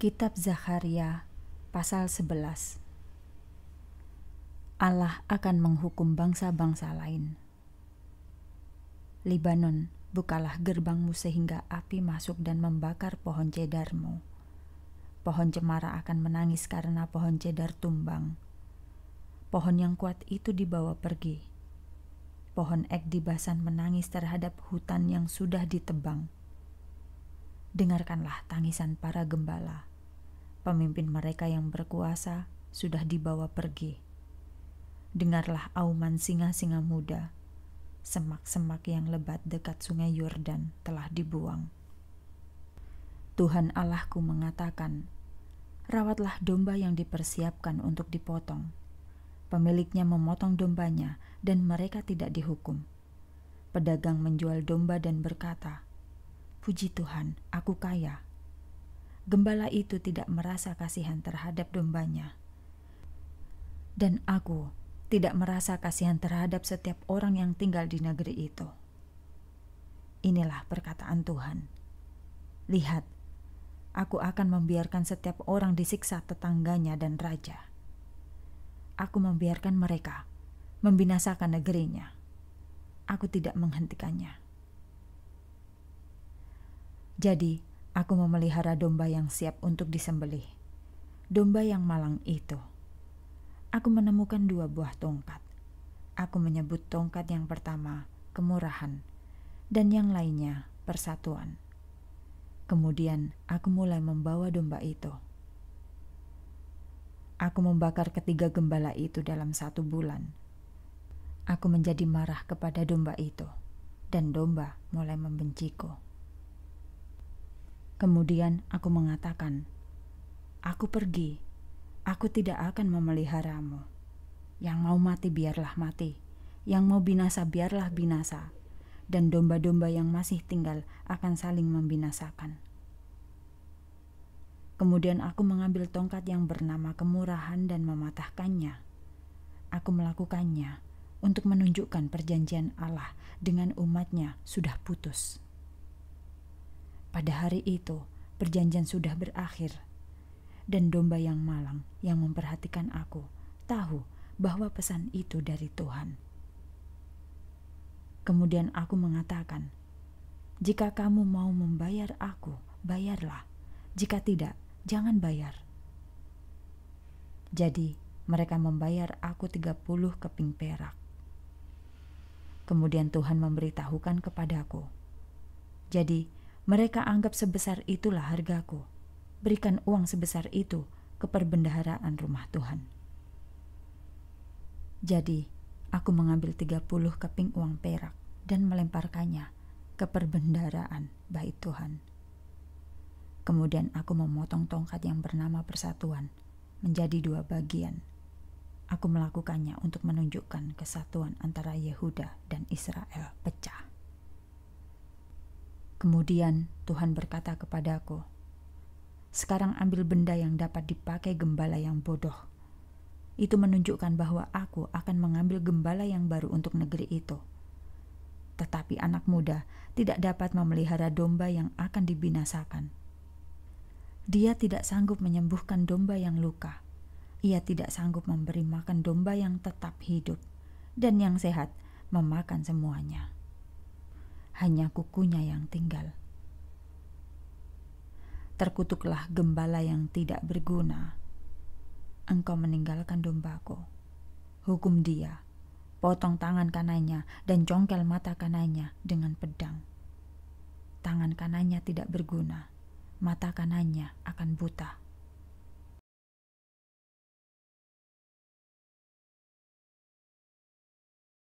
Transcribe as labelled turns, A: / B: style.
A: Kitab Zakaria pasal 11 Allah akan menghukum bangsa-bangsa lain. Libanon, bukalah gerbangmu sehingga api masuk dan membakar pohon cedarmu. Pohon cemara akan menangis karena pohon cedar tumbang. Pohon yang kuat itu dibawa pergi. Pohon ek di Basan menangis terhadap hutan yang sudah ditebang. Dengarkanlah tangisan para gembala pemimpin mereka yang berkuasa sudah dibawa pergi. Dengarlah auman singa-singa muda, semak-semak yang lebat dekat sungai Yordan telah dibuang. Tuhan Allahku mengatakan, Rawatlah domba yang dipersiapkan untuk dipotong. Pemiliknya memotong dombanya dan mereka tidak dihukum. Pedagang menjual domba dan berkata, Puji Tuhan, aku kaya gembala itu tidak merasa kasihan terhadap dombanya. Dan aku tidak merasa kasihan terhadap setiap orang yang tinggal di negeri itu. Inilah perkataan Tuhan. Lihat, aku akan membiarkan setiap orang disiksa tetangganya dan raja. Aku membiarkan mereka membinasakan negerinya. Aku tidak menghentikannya. Jadi, Aku memelihara domba yang siap untuk disembelih. Domba yang malang itu. Aku menemukan dua buah tongkat. Aku menyebut tongkat yang pertama kemurahan dan yang lainnya persatuan. Kemudian aku mulai membawa domba itu. Aku membakar ketiga gembala itu dalam satu bulan. Aku menjadi marah kepada domba itu, dan domba mulai membenciku. Kemudian aku mengatakan, "Aku pergi. Aku tidak akan memeliharamu. Yang mau mati biarlah mati, yang mau binasa biarlah binasa, dan domba-domba yang masih tinggal akan saling membinasakan." Kemudian aku mengambil tongkat yang bernama kemurahan dan mematahkannya. Aku melakukannya untuk menunjukkan perjanjian Allah dengan umatnya sudah putus. Pada hari itu, perjanjian sudah berakhir, dan domba yang malang yang memperhatikan aku tahu bahwa pesan itu dari Tuhan. Kemudian aku mengatakan, "Jika kamu mau membayar aku, bayarlah. Jika tidak, jangan bayar." Jadi, mereka membayar aku 30 keping perak. Kemudian Tuhan memberitahukan kepadaku. Jadi, mereka anggap sebesar itulah hargaku. Berikan uang sebesar itu ke perbendaharaan rumah Tuhan. Jadi, aku mengambil 30 keping uang perak dan melemparkannya ke perbendaharaan bait Tuhan. Kemudian aku memotong tongkat yang bernama persatuan menjadi dua bagian. Aku melakukannya untuk menunjukkan kesatuan antara Yehuda dan Israel pecah. Kemudian Tuhan berkata kepadaku, "Sekarang ambil benda yang dapat dipakai gembala yang bodoh." Itu menunjukkan bahwa aku akan mengambil gembala yang baru untuk negeri itu. Tetapi anak muda tidak dapat memelihara domba yang akan dibinasakan. Dia tidak sanggup menyembuhkan domba yang luka. Ia tidak sanggup memberi makan domba yang tetap hidup dan yang sehat memakan semuanya hanya kukunya yang tinggal. Terkutuklah gembala yang tidak berguna. Engkau meninggalkan dombaku. Hukum dia, potong tangan kanannya dan congkel mata kanannya dengan pedang. Tangan kanannya tidak berguna, mata kanannya akan buta.